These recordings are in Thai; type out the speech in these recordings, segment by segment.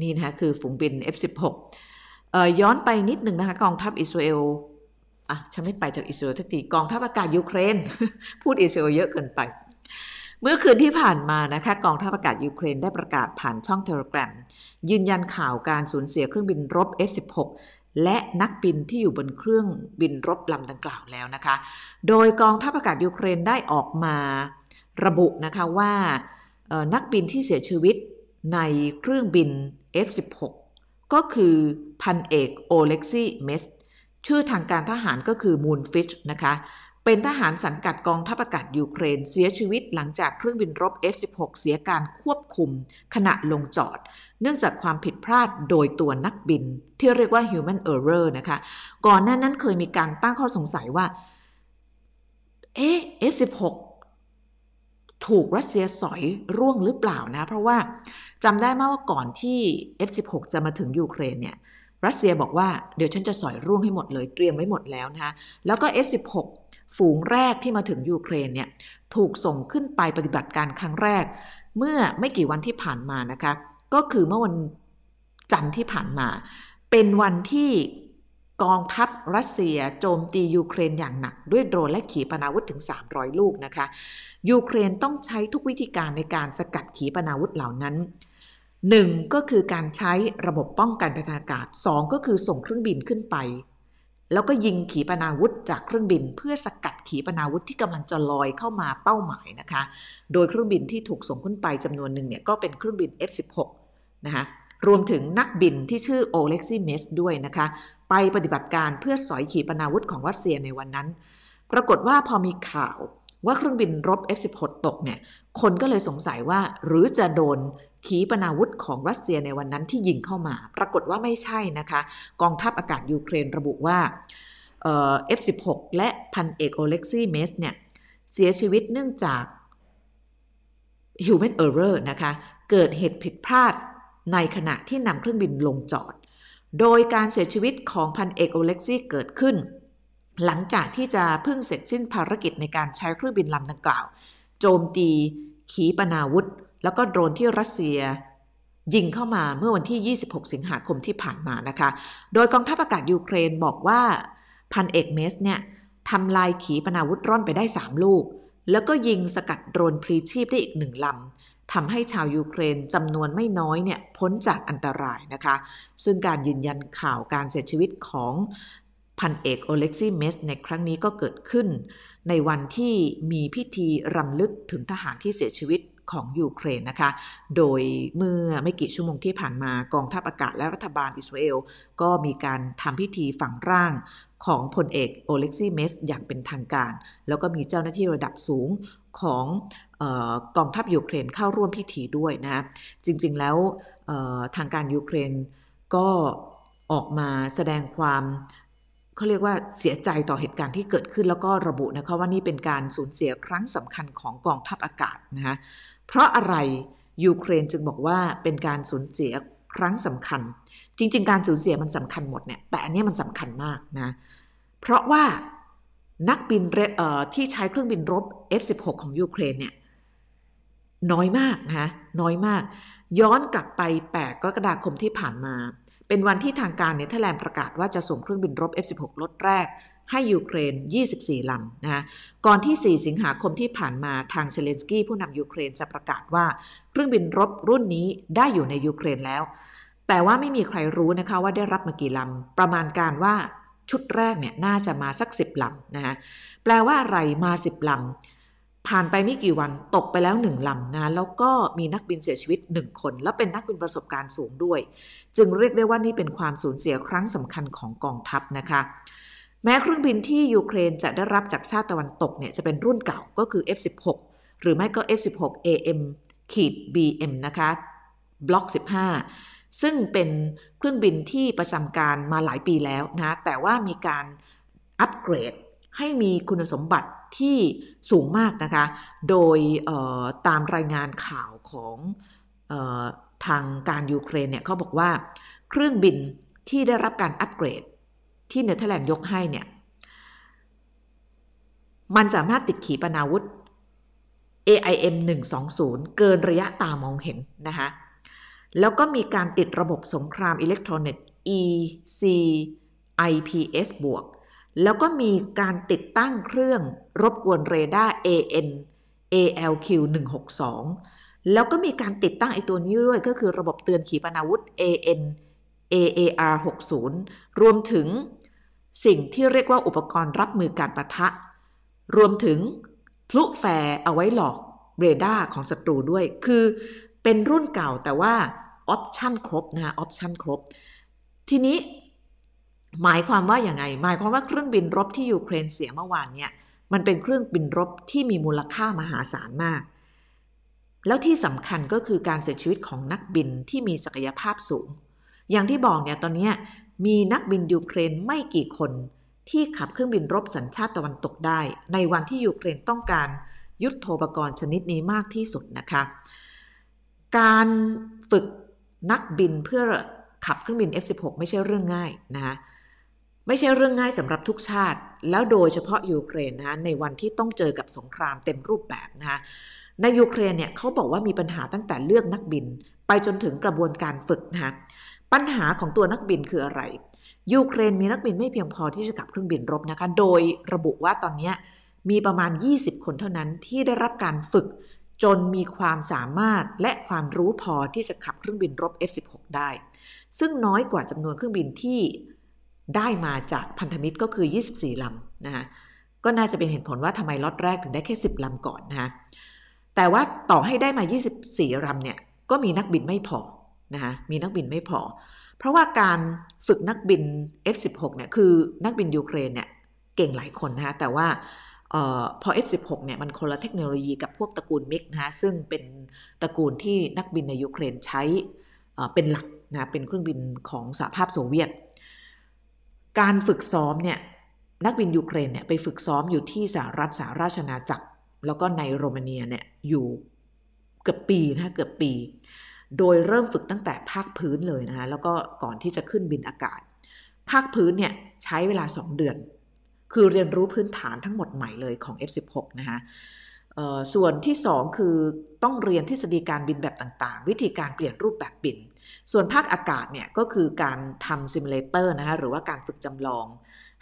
นี่นะคะคือฝูงบิน F16 ย้อนไปนิดหนึ่งนะคะกองทัพอิสราเอลอ่ะฉันไม่ไปจากอิสราเอลทักทีกองทัพอากาศยูเครน พูดอิสราเอลเยอะเกินไป เมื่อคืนที่ผ่านมานะคะกองทัพอากาศยูเครนได้ประกาศผ่านช่องเทเลกราฟยืนยันข่าวการสูญเสียเครื่องบินรบ F16 และนักบินที่อยู่บนเครื่องบินรบลำดังกล่าวแล้วนะคะโดยกองทัพอากาศยูเครนได้ออกมาระบุนะคะว่านักบินที่เสียชีวิตในเครื่องบิน F-16 ก็คือพันเอก โอเล็กซี่เมส ชื่อทางการทหารก็คือ มูนฟิช นะคะ เป็นทหารสังกัดกองทัพอากาศยูเครนเสียชีวิตหลังจากเครื่องบินรบ F-16 เสียการควบคุม ขณะลงจอด เนื่องจากความผิดพลาดโดยตัวนักบิน ที่เรียกว่า human error นะคะ ก่อนหน้านั้นเคยมีการตั้งข้อสงสัยว่า เอ F-16 ถูกรัสเซียสอยร่วงหรือเปล่านะเพราะว่าจำได้มากว่าก่อนที่ F16 จะมาถึงยูเครนเนี่ย รัสเซียบอกว่าเดี๋ยวฉันจะสอยร่วงให้หมดเลย เตรียมไว้หมดแล้วนะคะ แล้วก็ F16 ฝูงแรกที่มาถึงยูเครนเนี่ยถูกส่งขึ้นไปปฏิบัติการครั้งแรก เมื่อไม่กี่วันที่ผ่านมานะคะก็คือเมื่อวันจันทร์ที่ผ่านมา เป็นวันที่กองทัพรัสเซียโจมตียูเครนอย่างหนักด้วยโดรนและขีปนาวุธถึง 300 ลูกนะคะยูเครนต้องใช้ทุกวิธีการในการสกัดขีปนาวุธเหล่านั้น 1. ก็คือการใช้ระบบป้องกันทางอากาศ 2. ก็คือส่งเครื่องบินขึ้นไป แล้วก็ยิงขีปนาวุธจากเครื่องบิน เพื่อสกัดขีปนาวุธที่กำลังจะลอยเข้ามาเป้าหมายนะคะ โดยเครื่องบินที่ถูกส่งขึ้นไปจำนวนหนึ่งเนี่ยก็เป็นเครื่องบิน F16 นะคะรวมถึงนักบินที่ชื่อโอเล็กซี่เมสด้วยนะคะ ไปปฏิบัติการเพื่อสอยขีปนาวุธของรัสเซียในวันนั้น ปรากฏว่าพอมีข่าวว่าเครื่องบินรบ F16 ตกเนี่ย คนก็เลยสงสัยว่าหรือจะโดนขีปนาวุธของรัสเซียในวันนั้นที่ยิงเข้ามา ปรากฏว่าไม่ใช่นะคะ กองทัพอากาศยูเครนระบุว่า เอฟสิบหกและพันเอกโอเล็กซี่เมสเนี่ย เสียชีวิตเนื่องจาก human error นะคะ เกิดเหตุผิดพลาดในขณะที่นำเครื่องบินลงจอด โดยการเสียชีวิตของพันเอกโอเล็กซี่เกิดขึ้น หลังจากที่จะพึ่งเสร็จสิ้นภารกิจในการใช้เครื่องบินลำดังกล่าว โจมตีขีปนาวุธแล้วก็โดรนที่รัสเซีย ยิงเข้ามาเมื่อวันที่ 26 สิงหาคมที่ผ่านมานะคะ โดยกองทัพอากาศยูเครนบอกว่าพันเอกเมสเนี่ยทำลายขีปนาวุธร่อนไปได้ 3 ลูก แล้วก็ยิงสกัดโดรนพลีชีพได้อีกหนึ่งลำทำให้ชาวยูเครนจำนวนไม่น้อยเนี่ย พ้นจากอันตรายนะคะ ซึ่งการยืนยันข่าวการเสียชีวิตของพันเอกโอเล็กซี่เมส ในครั้งนี้ก็เกิดขึ้น ในวันที่มีพิธีรำลึกถึงทหารที่เสียชีวิตของยูเครนนะคะ โดยเมื่อไม่กี่ชั่วโมงที่ผ่านมากองทัพอากาศและรัฐบาลอิสราเอลก็มีการทำพิธีฝังร่างของพลเอกโอเล็กซี่เมสอย่างเป็นทางการ แล้วก็มีเจ้าหน้าที่ระดับสูงของกองทัพยูเครนเข้าร่วมพิธีด้วยนะ จริงๆแล้วทางการยูเครนก็ออกมาแสดงความเขาเรียกว่าเสียใจต่อเหตุการณ์ที่เกิดขึ้นแล้วก็ระบุนะคะว่านี่เป็นการสูญเสียครั้งสำคัญของกองทัพอากาศนะคะเพราะอะไรยูเครนจึงบอกว่าเป็นการสูญเสียครั้งสำคัญ จริงๆ การสูญเสียมันสำคัญหมดเนี่ยแต่อันนี้มันสำคัญมากนะเพราะว่านักบินที่ใช้เครื่องบินรบ F16 ของยูเครนเนี่ยน้อยมากนะน้อยมาก ย้อนกลับไป8กรกฎาคมที่ผ่านมาเป็นวันที่ทางการเนเธอร์แลนด์ประกาศว่าจะส่งเครื่องบินรบ F16 ลดแรกให้ยูเครน 24ลำ นะฮะ ก่อนที่ 4สิงหาคมที่ผ่านมาทางเซเลนสกี้ผู้นำยูเครนจะประกาศว่า เครื่องบินรบรุ่นนี้ได้อยู่ในยูเครนแล้ว แต่ว่าไม่มีใครรู้นะคะว่าได้รับมากี่ลำ ประมาณการว่าชุดแรกเนี่ยน่าจะมาสัก 10ลำ นะฮะ แปลว่าอะไร มา10ลำ ผ่านไปไม่กี่วัน ตกไปแล้วหนึ่งลำนะแล้วก็มีนักบินเสียชีวิตหนึ่งคน และเป็นนักบินประสบการณ์สูงด้วย จึงเรียกได้ว่านี่เป็นความสูญเสียครั้งสำคัญของกองทัพนะคะแม้เครื่องบินที่ยูเครนจะได้รับจากชาติตะวันตกเนี่ยจะเป็นรุ่นเก่าก็คือ F16 หรือไม่ก็ F16 AM ขีด BM นะคะบล็อก15 ซึ่งเป็นเครื่องบินที่ประจำการมาหลายปีแล้วนะ แต่ว่ามีการอัปเกรดให้มีคุณสมบัติที่สูงมากนะคะ โดยตามรายงานข่าวของออทางการยูเครนเนี่ยเขาบอกว่าเครื่องบินที่ได้รับการอัปเกรดที่เนเธอร์แลนด์ยกให้เนี่ย มันสามารถติดขีปนาวุธ AIM 120 เกินระยะตามองเห็นนะคะแล้วก็มีการติดระบบสงครามอิเล็กทรอนิกส์ ECIPS บวก แล้วก็มีการติดตั้งเครื่องรบกวนเรดาร์ AN ALQ 162 แล้วก็มีการติดตั้งไอตัวนี้ด้วยก็คือระบบเตือนขีปนาวุธ AN AAR 60รวมถึงสิ่งที่เรียกว่าอุปกรณ์รับมือการประทะ รวมถึงพลุแฟร์เอาไว้หลอกเรดาร์ของศัตรูด้วย คือเป็นรุ่นเก่าแต่ว่าออปชันครบนะออปชันครบ ทีนี้หมายความว่าอย่างไง หมายความว่าเครื่องบินรบที่ยูเครนเสียเมื่อวานเนี่ยมันเป็นเครื่องบินรบที่มีมูลค่ามหาศาลมาก แล้วที่สำคัญก็คือการเสียชีวิตของนักบินที่มีศักยภาพสูงอย่างที่บอกเนี่ยตอนนี้มีนักบินยูเครนไม่กี่คนที่ขับเครื่องบินรบสัญชาติตะวันตกได้ ในวันที่ยูเครนต้องการยุทธโธปกรณ์ชนิดนี้มากที่สุดนะคะการฝึกนักบินเพื่อขับเครื่องบิน F16 ไม่ใช่เรื่องง่ายนะคะไม่ใช่เรื่องง่ายสำหรับทุกชาติ แล้วโดยเฉพาะยูเครนนะในวันที่ต้องเจอกับสงครามเต็มรูปแบบนะคะในยูเครนเนี่ยเขาบอกว่ามีปัญหาตั้งแต่เลือกนักบินไปจนถึงกระบวนการฝึกนะคะปัญหาของตัวนักบินคืออะไร ยูเครนมีนักบินไม่เพียงพอที่จะขับเครื่องบินรบนะคะ โดยระบุว่าตอนนี้มีประมาณ 20 คนเท่านั้นที่ได้รับการฝึกจนมีความสามารถและความรู้พอที่จะขับเครื่องบินรบ F-16 ได้ ซึ่งน้อยกว่าจำนวนเครื่องบินที่ได้มาจากพันธมิตรก็คือ 24 ลำนะคะก็น่าจะเป็นเหตุผลว่าทำไมล็อตแรกถึงได้แค่ 10 ลำก่อนนะคะแต่ว่าต่อให้ได้มา 24ลำเนี่ยก็มีนักบินไม่พอนะคะมีนักบินไม่พอ เพราะว่าการฝึกนักบิน F16 เนี่ย คือนักบินยูเครนเนี่ยเก่งหลายคนนะคะแต่ว่าออพอ F16 เนี่ยมันคนละเทคโนโลยีกับพวกตระกูลมิกนะคะซึ่งเป็นตระกูลที่นักบินในยูเครนใช้เป็นหลักนะ เป็นเครื่องบินของสหภาพโซเวียต การฝึกซ้อมเนี่ยนักบินยูเครนเนี่ยไปฝึกซ้อมอยู่ที่สหรัฐสหราชนาจักรแล้วก็ในโรมาเนียเนี่ยอยู่เกือบปีนะเกือบปีโดยเริ่มฝึกตั้งแต่ภาคพื้นเลยนะคะแล้วก็ก่อนที่จะขึ้นบินอากาศ ภาคพื้นเนี่ยใช้เวลา 2 เดือน คือเรียนรู้พื้นฐานทั้งหมดใหม่เลยของ F16 นะคะส่วนที่2คือต้องเรียนทฤษฎีการบินแบบต่างๆ วิธีการเปลี่ยนรูปแบบบิน ส่วนภาคอากาศเนี่ยก็คือการทำซิมูเลเตอร์นะคะหรือว่าการฝึกจำลอง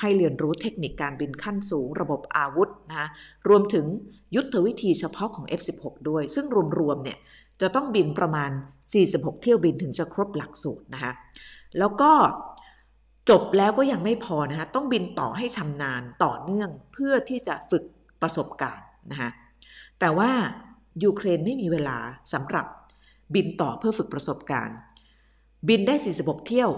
ให้เรียนรู้เทคนิคการบินขั้นสูง ระบบอาวุธนะคะรวมถึงยุทธวิธีเฉพาะของ F16 ด้วยซึ่งรวมๆเนี่ยจะต้องบินประมาณ 46 เที่ยวบินถึงจะครบหลักสูตรนะคะแล้วก็จบแล้วก็ยังไม่พอนะคะต้องบินต่อให้ชำนาญต่อเนื่องเพื่อที่จะฝึกประสบการณ์นะคะแต่ว่ายูเครนไม่มีเวลาสำหรับบินต่อเพื่อฝึกประสบการณ์ บินได้ 46 เที่ยว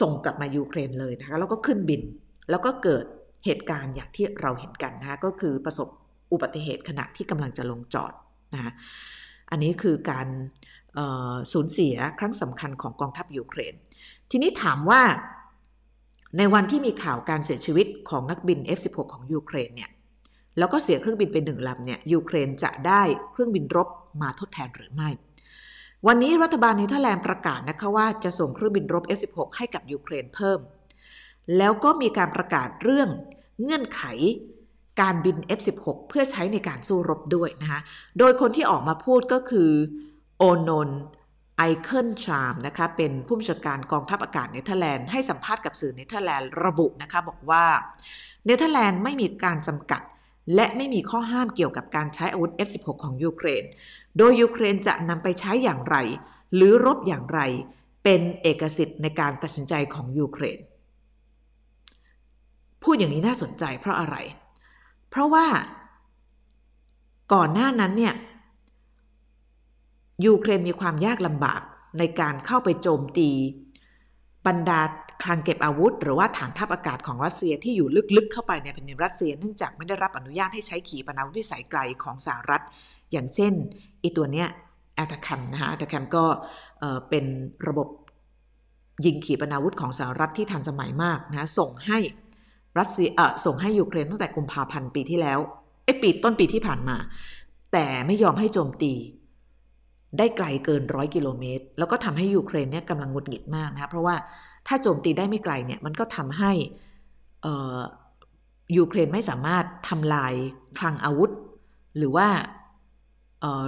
ส่งกลับมายูเครนเลยนะคะ แล้วก็ขึ้นบิน แล้วก็เกิดเหตุการณ์อย่างที่เราเห็นกันนะคะก็คือประสบอุบัติเหตุขณะที่กำลังจะลงจอดนะคะอันนี้คือการสูญเสียครั้งสำคัญของกองทัพยูเครน ทีนี้ถามว่า ในวันที่มีข่าวการเสียชีวิตของนักบิน F-16 ของยูเครนเนี่ยแล้วก็เสียเครื่องบินไปหนึ่งลำเนี่ยยูเครนจะได้เครื่องบินรบมาทดแทนหรือไม่ วันนี้รัฐบาลเนเธอร์แลนด์ประกาศนะคะว่าจะส่งเครื่องบินรบ F-16 ให้กับยูเครนเพิ่ม แล้วก็มีการประกาศเรื่องเงื่อนไขการบิน F16 เพื่อใช้ในการสู้รบด้วยนะคะโดยคนที่ออกมาพูดก็คือโอนนไอเคิลชามนะคะ เป็นผู้บัญชาการกองทัพอากาศเนเธอร์แลนด์ให้สัมภาษณ์กับสื่อเนเธอร์แลนด์ระบุนะคะบอกว่าเนเธอร์แลนด์ไม่มีการจำกัดและไม่มีข้อห้ามเกี่ยวกับการใช้อาวุธ F16 ของยูเครน โดยยูเครนจะนำไปใช้อย่างไร หรือรบอย่างไร เป็นเอกสิทธิ์ในการตัดสินใจของยูเครน พูดอย่างนี้น่าสนใจ เพราะอะไรเพราะว่าก่อนหน้านั้นเนี่ยยูเครนมีความยากลำบากในการเข้าไปโจมตีบรรดาคลังเก็บอาวุธ หรือว่าฐานทัพอากาศของรัสเซียที่อยู่ลึกๆเข้าไปในแผ่นดินรัสเซียเนื่องจากไม่ได้รับอนุญาตให้ใช้ขีปนาวุธวิสัยไกลของสหรัฐอย่างเช่นอีตัวเนี้ยแอตแคมนะคะแอตแคมก็เป็นระบบยิงขีปนาวุธของสหรัฐที่ทันสมัยมากนะส่งให้รัสเซียส่งให้ยูเครนตั้งแต่กุมภาพันธ์ปีที่แล้วไอ้ปีต้นปีที่ผ่านมา แต่ไม่ยอมให้โจมตีได้ไกลเกินร้อยกิโลเมตร แล้วก็ทำให้ยูเครนเนี่ยกำลังงุดหงิดมากนะคะเพราะว่าถ้าโจมตีได้ไม่ไกลเนี่ยมันก็ทำให้ยูเครนไม่สามารถทำลายคลังอาวุธ หรือว่า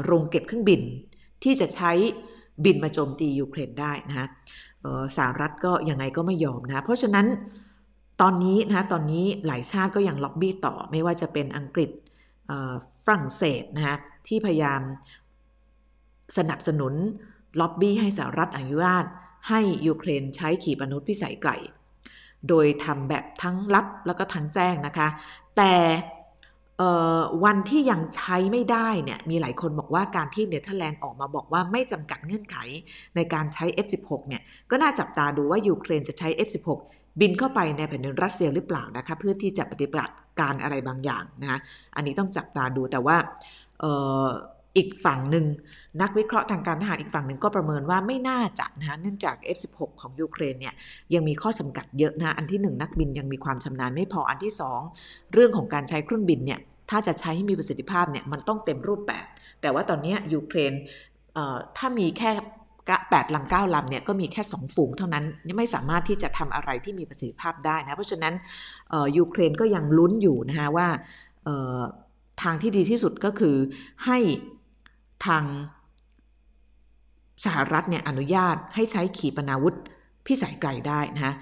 โรงเก็บเครื่องบินที่จะใช้บินมาโจมตียูเครนได้นะคะสหรัฐก็ยังไงก็ไม่ยอมนะเพราะฉะนั้นตอนนี้นะคะตอนนี้หลายชาติก็ยังล็อบบี้ต่อไม่ว่าจะเป็นอังกฤษฝรั่งเศสนะคะที่พยายามสนับสนุนล็อบบี้ให้สหรัฐอนุญาตให้ยูเครนใช้ขีปนาวุธพิสัยไกล โดยทำแบบทั้งลับแล้วก็ทั้งแจ้งนะคะ แต่วันที่ยังใช้ไม่ได้เนี่ย มีหลายคนบอกว่าการที่เนเธอร์แลนด์ออกมาบอกว่าไม่จำกัดเงื่อนไขในการใช้ F16 เนี่ยก็น่าจับตาดูว่ายูเครนจะใช้ F16 บินเข้าไปในแผ่นดินรัสเซียหรือเปล่านะคะเพื่อที่จะปฏิบัติการอะไรบางอย่างนะะอันนี้ต้องจับตาดูแต่ว่าอีกฝั่งหนึ่งนักวิเคราะห์ทางการทหารอีกฝั่งหนึ่งก็ประเมินว่าไม่น่าจะนะเนื่องจาก F16 ของยูเครนเนี่ยยังมีข้อจำกัดเยอะนะอันที่ 1 นักบินยังมีความชำนาญไม่พออันที่ 2 เรื่องของการใช้เครื่องบินเนี่ยถ้าจะใช้ให้มีประสิทธิภาพเนี่ยมันต้องเต็มรูปแบบ แต่ว่าตอนนี้ยูเครนถ้ามีแค่8 ลำ9ลำ เนี่ย ก็มีแค่ 2 ฝูง เท่านั้น ไม่สามารถที่จะทำอะไรที่มีประสิทธิภาพได้นะ เพราะฉะนั้นยูเครนก็ยังลุ้นอยู่นะคะว่าทางที่ดีที่สุดก็คือให้ทางสหรัฐเนี่ย อนุญาตให้ใช้ขีปนาวุธพิสัยไกลได้นะฮะ